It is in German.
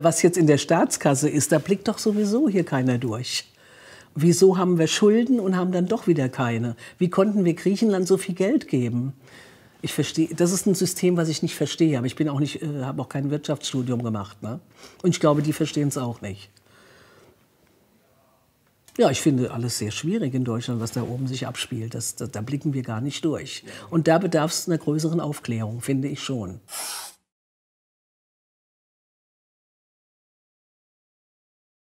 Was jetzt in der Staatskasse ist, da blickt doch sowieso hier keiner durch. Wieso haben wir Schulden und haben dann doch wieder keine? Wie konnten wir Griechenland so viel Geld geben? Ich verstehe, das ist ein System, was ich nicht verstehe. Aber ich bin auch nicht, äh, habe auch kein Wirtschaftsstudium gemacht, ne? Und ich glaube, die verstehen es auch nicht. Ja, ich finde alles sehr schwierig in Deutschland, was da oben sich abspielt. Das, da, da blicken wir gar nicht durch. Und da bedarf es einer größeren Aufklärung, finde ich schon.